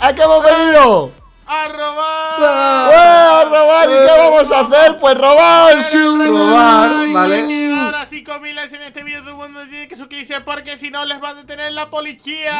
¿A qué hemos venido? ¡A robar! ¡A robar! ¿Y qué vamos a hacer? Pues robar. Sí. Robar, vale. Ahora 5.000 en este vídeo, todo mundo tiene que suscribirse porque si no les va a detener la policía.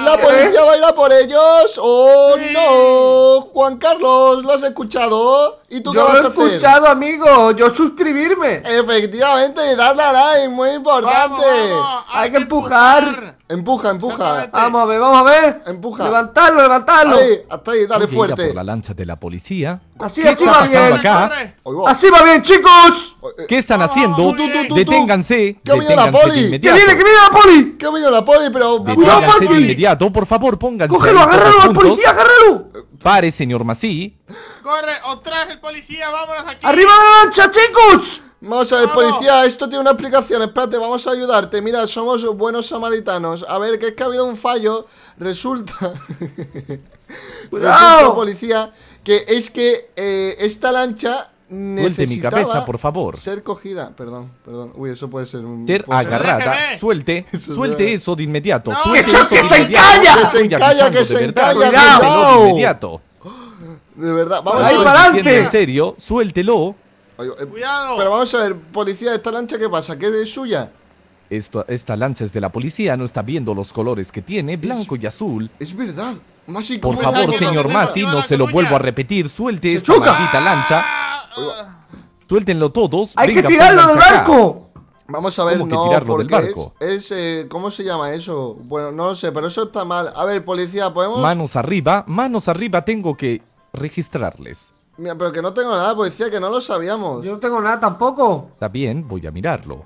¿La ¿Eh? policía va a ir a por ellos? ¡Oh, no! Juan Carlos, ¿lo has escuchado? ¿Y tú yo qué vas a hacer? he escuchado, amigo. Yo suscribirme. Efectivamente, darle a like, muy importante. Vamos, vamos, hay, que empujar. Empuja, empuja. Vamos a ver, vamos a ver. Empuja. Levantarlo, levantarlo. Ahí, hasta ahí, dale fuerte. Por la lancha de la policía. Así, así va bien. Acá? Así va bien, chicos. Eh. ¿Qué están ah, haciendo? Deténganse, tú, tú, deténganse. ¿Qué viene, la poli? ¿Qué viene, que viene la poli? ¿Qué viene la poli? Pero. ¡Cuidado, Pati! inmediato, por favor, pónganse. ¡Cógelo, agárralo al policía, agárralo! Eh, Pare, señor Masí. ¡Corre! ¡Ostras el policía! ¡Vámonos aquí! ¡Arriba la lancha, chicos! Vamos a ver, policía, esto tiene una explicación Espérate, vamos a ayudarte Mira, somos buenos samaritanos A ver, que es que ha habido un fallo Resulta... ¡Cuidado! policía, que es que eh, esta lancha Suelte mi cabeza, por favor. Ser cogida. Perdón, perdón. Uy, eso puede ser un. Ser agarrada. Ser... Suelte. Eso suelte eso de inmediato. No, suelte eso, que, de se encalla. que se encalla. Que se encalla, Cuidado. No. De inmediato. De verdad. Vamos Ahí para En serio, suéltelo. Eh, cuidado. Pero vamos a ver, policía, ¿esta lancha qué pasa? ¿Qué es suya? Esto, esta lanza es de la policía, no está viendo los colores que tiene, blanco es, y azul. Es verdad. Masi, Por favor, señor Masi, no se lo vuelvo a repetir, suelte esta maldita lancha Ah. Suéltenlo todos. ¡Hay que tirarlo del barco! Vamos a ver, ¿Cómo no, Es, eh, ¿cómo se llama eso? Bueno, no lo sé, pero eso está mal. A ver, policía, ¿podemos...? Manos arriba, manos arriba, tengo que registrarles. Mira, pero que no tengo nada, policía, pues que no lo sabíamos. Yo no tengo nada tampoco. Está bien, voy a mirarlo.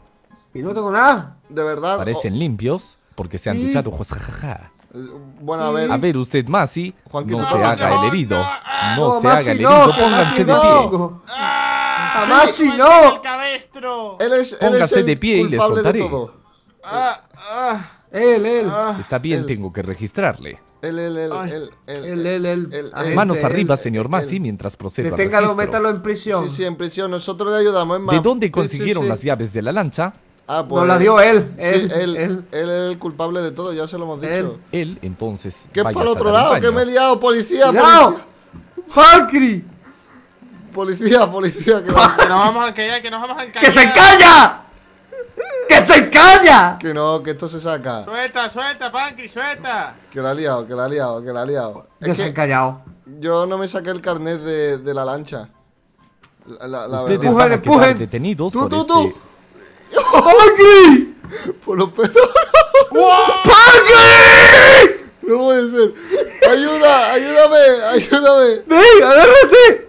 Y no tengo nada. De verdad. Parecen limpios porque se han duchado, jajaja. Bueno, a ver. A ver, usted, Masi, no, se haga el herido. Ah, ah, no, se haga el herido, pónganse de pie. Masi no! Ah, cabestro! Él es, él Póngase es el de pie y le soltaré. todo. Ah, él, él. Está bien, tengo que registrarle. él, él, él, él, Manos arriba, señor Masi, mientras proceda Deténgalo, métalo en prisión. Sí, sí, en prisión. Nosotros le ayudamos, en ¿De dónde consiguieron las llaves de la lancha? Ah, Nos pues la dio él. Él, él, es el culpable de todo, ya se lo hemos dicho. Él, entonces. ¿Qué para el otro lado? ¿Qué me he liado, policía? ¡No! ¡Pancri! Policía, policía, que, va? que nos vamos a callar, que nos vamos a encallar. ¡Que se calla! ¡Que se calla! Que no, que esto se saca. Suelta, suelta, Pancri, suelta. Que la ha liado, que la ha liado, que la ha liado. Que se ha callado. Yo no me saqué el carnet de, de la lancha. La, la, la Ustedes detenidos tú, tú, este tú. ¡Pangri! Por lo pelos. ¡Pangri! No puede ser. Ayuda, ayúdame, ayúdame. ¡Ven, agárrate!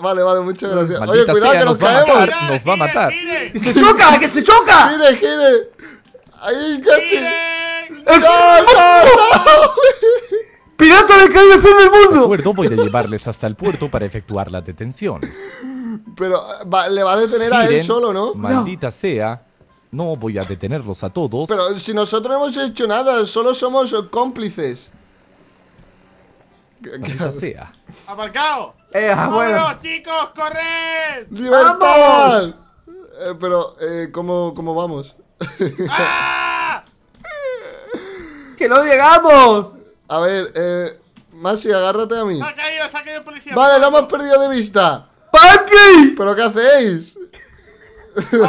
Vale, vale, muchas gracias. Oye, cuidado que nos, caemos. matar, nos va a matar. ¿Y se choca! ¡Que se choca! ¡Gire, gire! ¡Ahí, casi! ¡No, no, no! ¡Pirata de calle fin del mundo! El puerto puede llevarles hasta el puerto para efectuar la detención. Pero le va a detener a él solo, ¿no? Maldita sea. No voy a detenerlos a todos. Pero si nosotros no hemos hecho nada, solo somos cómplices. Maldita sea. ¡Aparcado! Eh, ah, chicos! ¡Corred! ¡Libertad! Eh, pero, eh, ¿cómo, ¿cómo, vamos? ¡Ah! ¡Que no llegamos! A ver, eh, Masi, agárrate a mí. Se ha caído, se ha caído policía. Vale, lo hemos perdido de vista. ¡Panky! ¿Pero qué hacéis?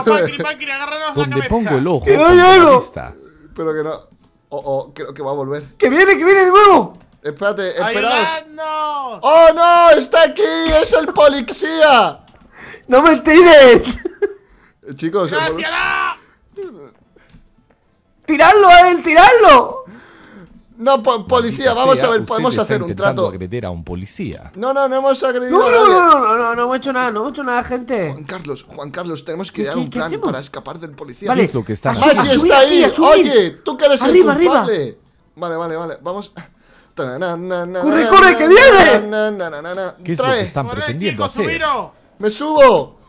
Pancri, ah, Pancri, la cabeza. pongo el ojo? ¡Que no llego! Pero que no... Oh, oh, creo que va a volver. ¡Que viene, que viene de nuevo! Espérate, esperaos. no! ¡Oh, no! ¡Está aquí! ¡Es el Polixía! ¡No me tires! Eh, chicos... ¡Gracias! ¡Tiradlo a él! ¡Tiradlo! No, policía, vamos a ver, podemos hacer un trato. agredir a un policía. No, no, no hemos agredido no, a nadie. No, no, no, no, no, hemos hecho nada, no hemos hecho nada, gente. Juan Carlos, Juan Carlos, tenemos que dar un plan para escapar del policía. Vale, es lo que está, haciendo? está ahí. Oye, tú que eres el culpable. Vale, vale, vale, vamos. ¡Corre, corre, que viene! ¿Qué es lo que están pretendiendo hacer? ¡Me subo!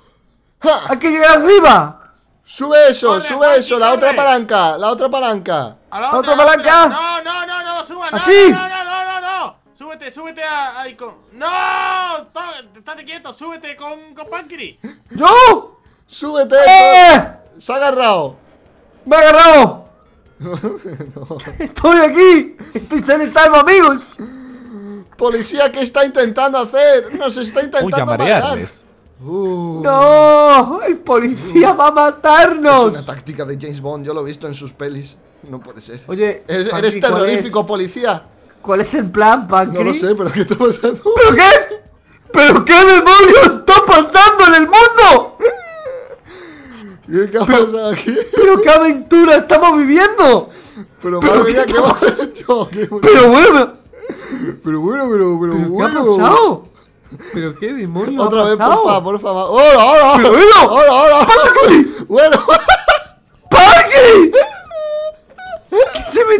¡Hay que llegar arriba! ¡Sube eso, sube eso! ¡La otra palanca! ¡La otra palanca! A la otra, palanca. No, no, no, no, suba. No, no, no, no, no, no. Súbete, súbete a, a Icon. ¡No! Estate quieto, súbete con, con Pankiri. ¡Yo! ¡Súbete! ¡Eh! ¡Se ha agarrado! ¡Me ha agarrado! ¡Estoy aquí! ¡Estoy sano salvo, amigos! ¡Policía, qué está intentando hacer! ¡Nos está intentando matar! Uh. ¡No! ¡El policía va a matarnos! Es una táctica de James Bond, yo lo he visto en sus pelis. No puede ser. Oye, ¿eres, terrorífico policía? ¿Cuál es el plan, Pankri? No lo sé, pero ¿qué está pasando? ¿Pero qué? ¿Pero qué demonios está pasando en el mundo? ¿Qué ha pasado aquí? ¿Pero qué aventura estamos viviendo? Pero, ¿Pero madre mía, ¿qué Pero bueno, pero bueno, pero, pero, bueno. ¿Qué ha pasado? ¿Pero qué demonios Otra vez, vez, favor, por favor ¡Hola, hola! ¡Pero bueno! ¡Hola, hola! pero hola hola pankri bueno ¡Panky!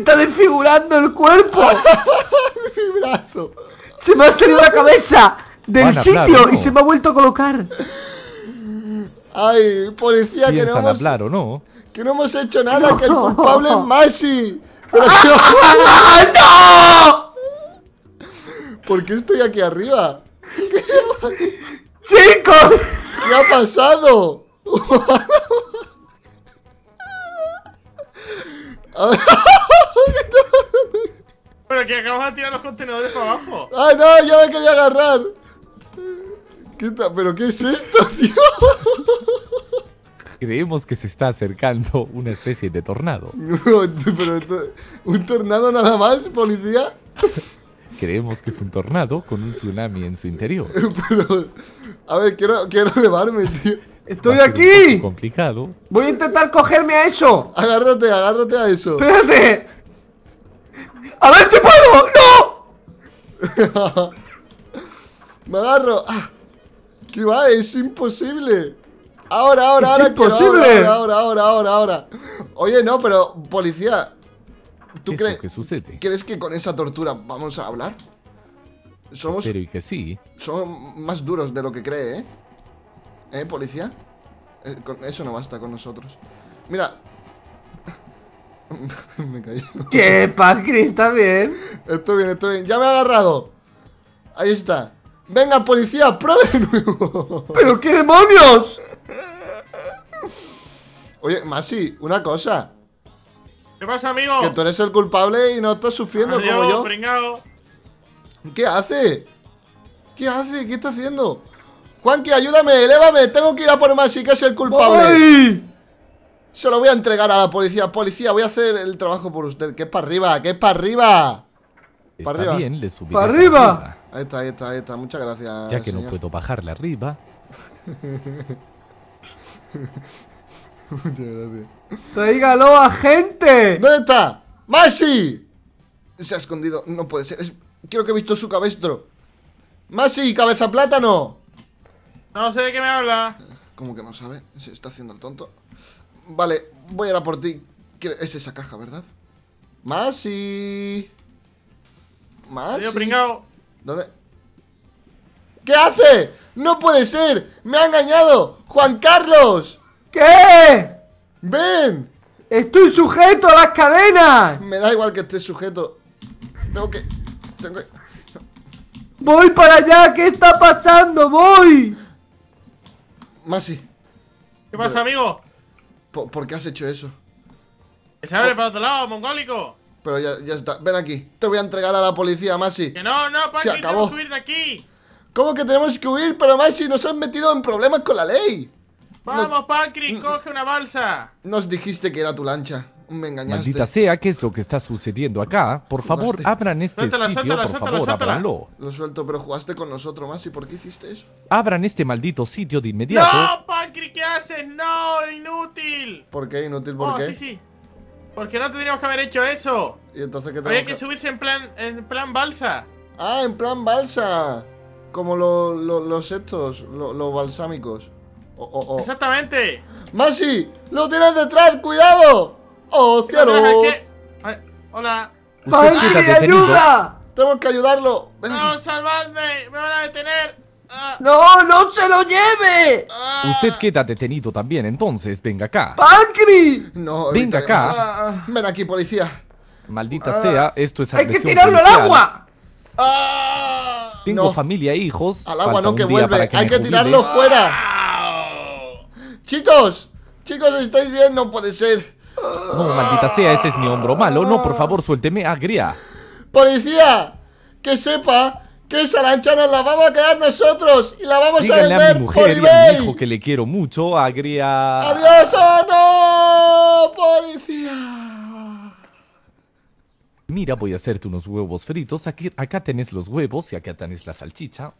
está desfigurando el cuerpo. Mi brazo. Se me ha salido la cabeza del sitio y se me ha vuelto a colocar. Ay, policía, que no hemos... no. Que no hemos hecho nada, que el culpable es Masi. Pero ¡Ah, ¡No! ¿Por qué estoy aquí arriba? ¡Chicos! ¿Qué ha pasado? Pero que acabas de tirar los contenedores para abajo. ¡Ay, ah, no! Yo me quería agarrar. ¿Qué ¿Pero qué es esto, tío? Creemos que se está acercando una especie de tornado. ¿Un tornado nada más, policía? Creemos que es un tornado con un tsunami en su interior. Pero, a ver, quiero, quiero elevarme, tío. ¡Estoy aquí! complicado. Voy a intentar cogerme a eso. Agárrate, agárrate a eso. Espérate. ¡A ver si ¡No! Me agarro. ¡Ah! ¿Qué va? Es imposible. Ahora, ahora, es ahora. Imposible. Ahora, ahora, ahora, ahora, ahora. Oye, no, pero policía. ¿Tú crees que sucede? ¿Crees que con esa tortura vamos a hablar? Somos. que sí. Somos más duros de lo que cree, ¿eh? ¿Eh, policía? Eh, eso no basta con nosotros. Mira, me caí. ¿Qué, Pancris? bien. Estoy bien, estoy bien. Ya me ha agarrado. Ahí está. Venga, policía, pruebe de nuevo. ¿Pero qué demonios? Oye, Masi, una cosa. ¿Qué pasa, amigo? Que tú eres el culpable y no estás sufriendo como yo. ¿Qué hace? ¿Qué hace? ¿Qué está haciendo? Juanqui, ayúdame, elévame, tengo que ir a por Masi, que es el culpable. Se lo voy a entregar a la policía. Policía, voy a hacer el trabajo por usted. Que es para arriba, que es para arriba. Está para arriba. para arriba. Ahí está, ahí está, ahí está. Muchas gracias. Ya que no puedo bajarle arriba. Muchas gracias. a gente! ¿Dónde está? ¡Masi! Se ha escondido. No puede ser. Creo que he visto su cabestro. ¡Masi, cabeza plátano! No sé de qué me habla. ¿Cómo que no sabe? Se está haciendo el tonto. Vale, voy a ir a por ti. Es esa caja, ¿verdad? Masi. Masi. pringao. ¿Dónde? ¿Qué hace? ¡No puede ser! ¡Me ha engañado! ¡Juan Carlos! ¿Qué? ¡Ven! ¡Estoy sujeto a las cadenas! Me da igual que esté sujeto. Tengo que. Tengo ¡Voy para allá! ¿Qué está pasando? ¡Voy! Masi. ¿Qué pasa, amigo? ¿Por, qué has hecho eso? se abre para otro lado, mongólico! Pero ya, está. Ven aquí. Te voy a entregar a la policía, Masi. ¡Que no, no, Pachi! ¡Tenemos que huir de aquí! ¿Cómo que tenemos que huir? Pero Masi, nos han metido en problemas con la ley. ¡Vamos, nos... ¡Coge una balsa! Nos dijiste que era tu lancha me Maldita sea, ¿qué es lo que está sucediendo acá? Por favor, abran este sitio, por favor, ábranlo. Lo suelto, pero jugaste con nosotros Masi, por qué hiciste eso? Abran este maldito sitio de inmediato. ¡No, Pancri! ¿Qué haces? ¡No! ¡Inútil! ¿Por qué inútil? ¿Por oh, qué? sí, Porque no tendríamos que haber hecho eso. ¿Y entonces qué te que, subirse en plan, en plan balsa. ¡Ah, en plan balsa! Como los estos, los balsámicos. ¡Exactamente! ¡Masi! ¡Lo tienes detrás! ¡Cuidado! ¡Oh, cielo! Hola. ayuda! ¡Tenemos que ayudarlo! ¡No, salvadme! ¡Me van a detener! Ah. ¡No, no se lo lleve! Ah. Usted queda detenido también, entonces venga acá. ¡Pancri! No, venga acá. Ah. Ven aquí, policía. Maldita sea, esto es ¡Hay que tirarlo al agua! Tengo familia e hijos. Al agua no que vuelve, hay que tirarlo fuera. Chicos, chicos, ¿estáis bien? No puede ser. No, maldita sea, ese es mi hombro malo. No, por favor, suélteme Agria. ¡Policía! Que sepa que esa lancha nos la vamos a quedar nosotros y la vamos a vender a mi mujer por hijo que le quiero mucho, Agria. ¡Adiós! Oh, no! ¡Policía! Mira, voy a hacerte unos huevos fritos. Aquí, acá tenés los huevos y acá tenés la salchicha.